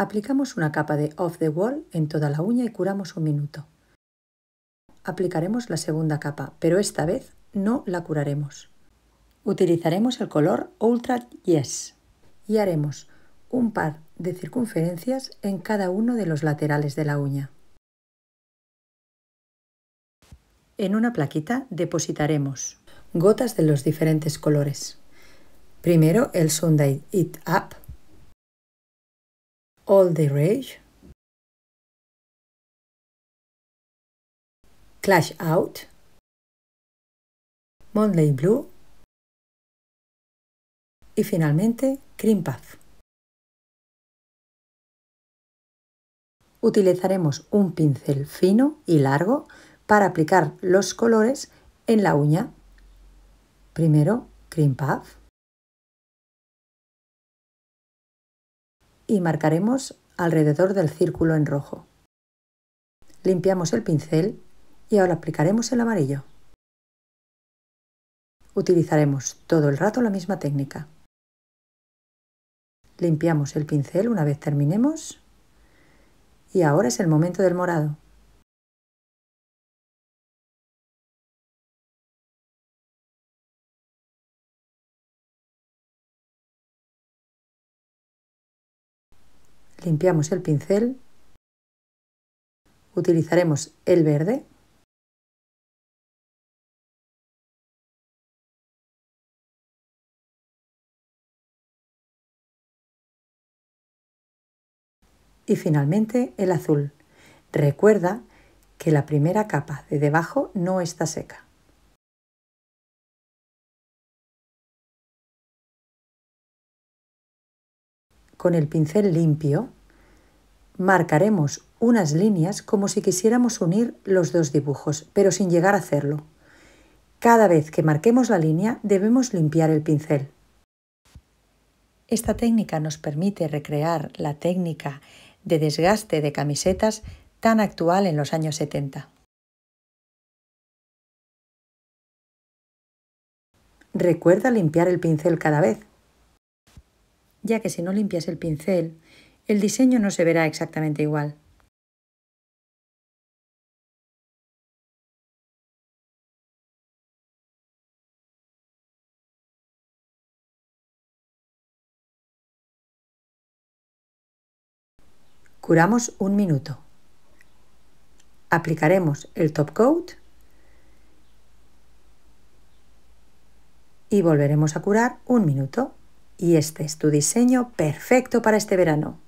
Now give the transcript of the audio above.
Aplicamos una capa de off the wall en toda la uña y curamos un minuto. Aplicaremos la segunda capa, pero esta vez no la curaremos. Utilizaremos el color Ultra Yes y haremos un par de circunferencias en cada uno de los laterales de la uña. En una plaquita depositaremos gotas de los diferentes colores. Primero el Sunday It Up All the Rage, Clash Out, Monday Blue y finalmente Cream Puff. Utilizaremos un pincel fino y largo para aplicar los colores en la uña. Primero Cream Puff. y marcaremos alrededor del círculo en rojo. Limpiamos el pincel y ahora aplicaremos el amarillo. Utilizaremos todo el rato la misma técnica. Limpiamos el pincel una vez terminemos y ahora es el momento del morado. limpiamos el pincel, utilizaremos el verde y finalmente el azul. Recuerda que la primera capa de debajo no está seca. con el pincel limpio, marcaremos unas líneas como si quisiéramos unir los dos dibujos, pero sin llegar a hacerlo. Cada vez que marquemos la línea debemos limpiar el pincel. Esta técnica nos permite recrear la técnica de desgaste de camisetas tan actual en los años 70. Recuerda limpiar el pincel cada vez, ya que si no limpias el pincel, el diseño no se verá exactamente igual. Curamos un minuto. Aplicaremos el top coat y volveremos a curar un minuto. Y este es tu diseño perfecto para este verano.